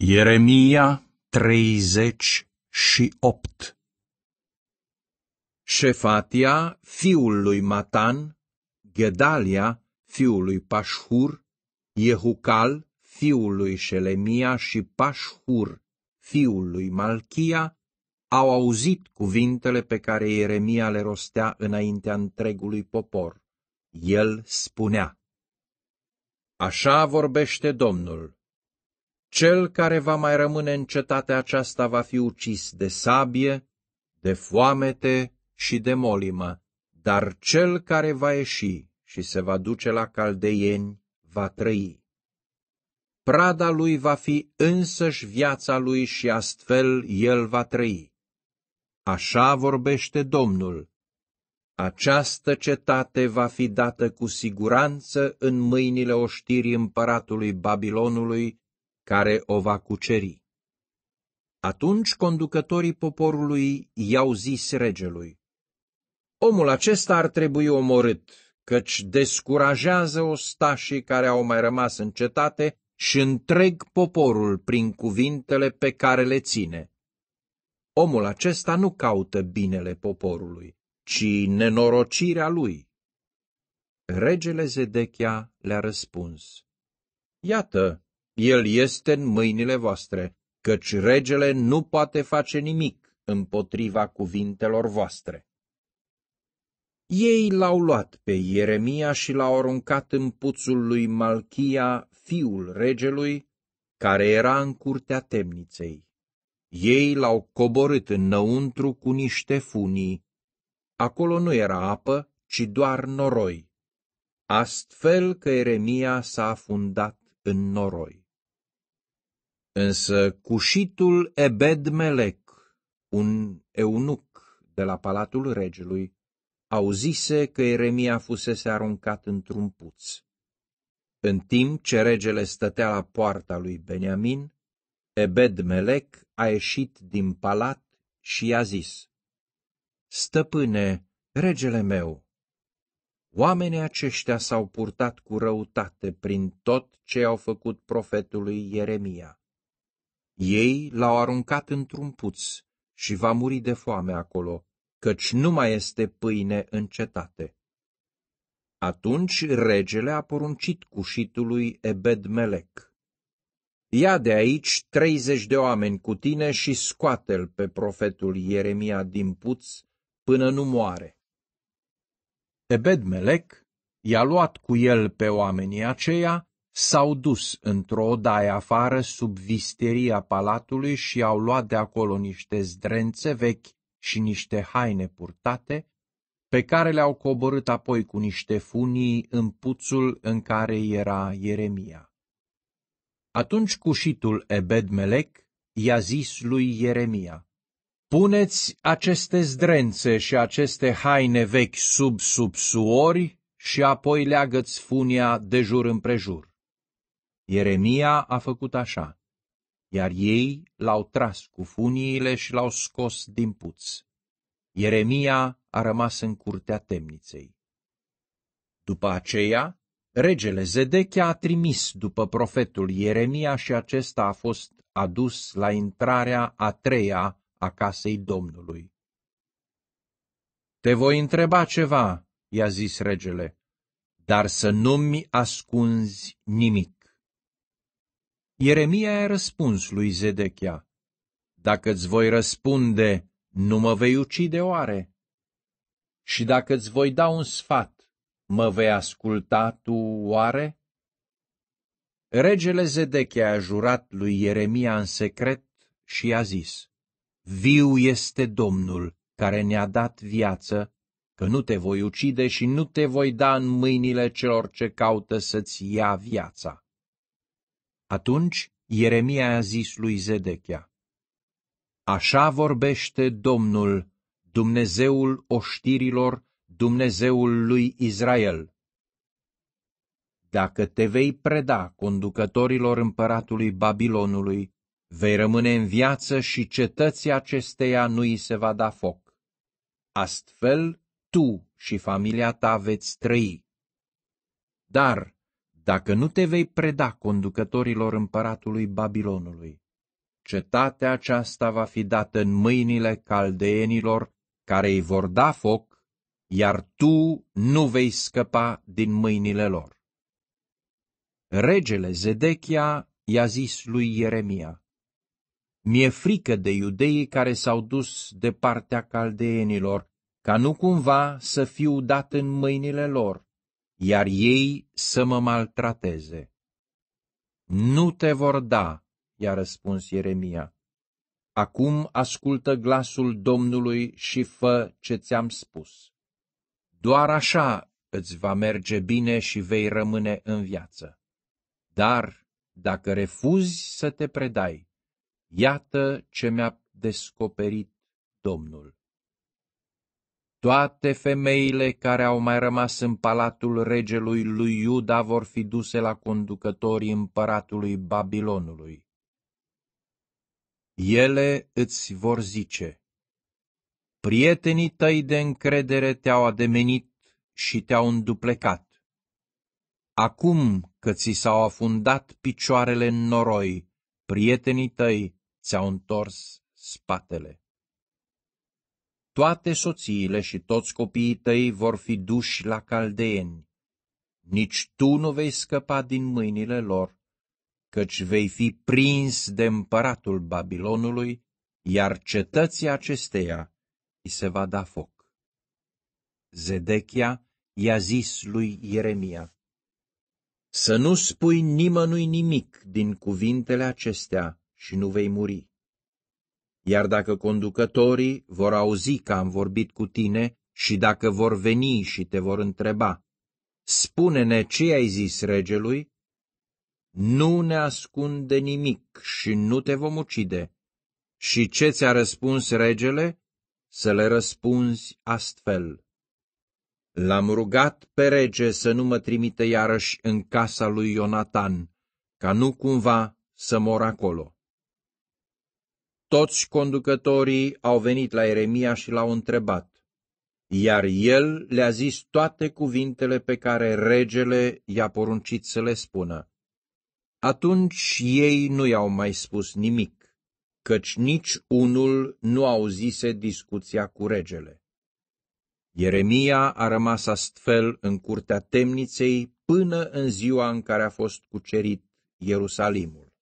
Ieremia 38 Șefatia, fiul lui Matan, Gedalia, fiul lui Pașhur, Jehucal, fiul lui Șelemia și Pașhur, fiul lui Malchia, au auzit cuvintele pe care Ieremia le rostea înaintea întregului popor. El spunea, Așa vorbește Domnul cel care va mai rămâne în cetatea aceasta va fi ucis de sabie, de foamete și de molimă, dar cel care va ieși și se va duce la caldeieni va trăi. Prada lui va fi însăși viața lui și astfel el va trăi. Așa vorbește Domnul. Această cetate va fi dată cu siguranță în mâinile oștirii împăratului Babilonului care o va cuceri. Atunci conducătorii poporului i-au zis regelui, Omul acesta ar trebui omorât, căci descurajează ostașii care au mai rămas în cetate și întreg poporul prin cuvintele pe care le ține. Omul acesta nu caută binele poporului, ci nenorocirea lui. Regele Zedechia le-a răspuns, Iată, el este în mâinile voastre, căci regele nu poate face nimic împotriva cuvintelor voastre. Ei l-au luat pe Ieremia și l-au aruncat în puțul lui Malchia, fiul regelui, care era în curtea temniței. Ei l-au coborât înăuntru cu niște funii. Acolo nu era apă, ci doar noroi. Astfel că Ieremia s-a afundat în noroi. Însă cușitul Ebed Melec, un eunuc de la palatul regelui, auzise că Eremia fusese aruncat într-un puț. În timp ce regele stătea la poarta lui Beniamin, Ebed Melec a ieșit din palat și i-a zis, Stăpâne, regele meu, oamenii aceștia s-au purtat cu răutate prin tot ce au făcut profetului Ieremia. Ei l-au aruncat într-un puț și va muri de foame acolo, căci nu mai este pâine în cetate. Atunci regele a poruncit cușitului Ebed-Melec. Ia de aici treizeci de oameni cu tine și scoate-l pe profetul Ieremia din puț până nu moare. Ebed-Melec i-a luat cu el pe oamenii aceia s-au dus într-o odaie afară sub visteria palatului și au luat de acolo niște zdrențe vechi și niște haine purtate, pe care le-au coborât apoi cu niște funii în puțul în care era Ieremia. Atunci cușitul Ebed-Melec i-a zis lui Ieremia, Puneți aceste zdrențe și aceste haine vechi sub sub suori și apoi leagă-ți funia de jur împrejur. Ieremia a făcut așa, iar ei l-au tras cu funiile și l-au scos din puț. Ieremia a rămas în curtea temniței. După aceea, regele Zedechea a trimis după profetul Ieremia și acesta a fost adus la intrarea a treia a casei Domnului. Te voi întreba ceva, i-a zis regele, dar să nu-mi ascunzi nimic. Ieremia a răspuns lui Zedechea, Dacă îți voi răspunde, nu mă vei ucide oare? Și dacă îți voi da un sfat, mă vei asculta tu oare? Regele Zedechea a jurat lui Ieremia în secret și i-a zis, Viu este Domnul care ne-a dat viață, că nu te voi ucide și nu te voi da în mâinile celor ce caută să-ți ia viața. Atunci Ieremia a zis lui Zedechea, Așa vorbește Domnul, Dumnezeul oștirilor, Dumnezeul lui Israel. Dacă te vei preda conducătorilor împăratului Babilonului, vei rămâne în viață și cetății acesteia nu îi se va da foc. Astfel, tu și familia ta veți trăi. Dar dacă nu te vei preda conducătorilor împăratului Babilonului. Cetatea aceasta va fi dată în mâinile caldeenilor care îi vor da foc, iar tu nu vei scăpa din mâinile lor. Regele Zedechia i-a zis lui Ieremia, Mi-e frică de iudeii care s-au dus de partea caldeenilor, ca nu cumva să fiu dat în mâinile lor iar ei să mă maltrateze. Nu te vor da, i-a răspuns Ieremia. Acum ascultă glasul Domnului și fă ce ți-am spus. Doar așa îți va merge bine și vei rămâne în viață. Dar, dacă refuzi să te predai, iată ce mi-a descoperit Domnul. Toate femeile care au mai rămas în palatul regelui lui Iuda vor fi duse la conducătorii împăratului Babilonului. Ele îți vor zice, Prietenii tăi de încredere te-au ademenit și te-au înduplecat. Acum că ți s-au afundat picioarele în noroi, prietenii tăi ți-au întors spatele toate soțiile și toți copiii tăi vor fi duși la caldeeni. Nici tu nu vei scăpa din mâinile lor, căci vei fi prins de împăratul Babilonului, iar cetății acesteia îi se va da foc. Zedechia i-a zis lui Ieremia, Să nu spui nimănui nimic din cuvintele acestea și nu vei muri iar dacă conducătorii vor auzi că am vorbit cu tine și dacă vor veni și te vor întreba, spune-ne ce ai zis regelui, nu ne ascunde nimic și nu te vom ucide. Și ce ți-a răspuns regele? Să le răspunzi astfel. L-am rugat pe rege să nu mă trimite iarăși în casa lui Ionatan, ca nu cumva să mor acolo toți conducătorii au venit la Eremia și l-au întrebat, iar el le-a zis toate cuvintele pe care regele i-a poruncit să le spună. Atunci ei nu i-au mai spus nimic, căci nici unul nu auzise discuția cu regele. Ieremia a rămas astfel în curtea temniței până în ziua în care a fost cucerit Ierusalimul.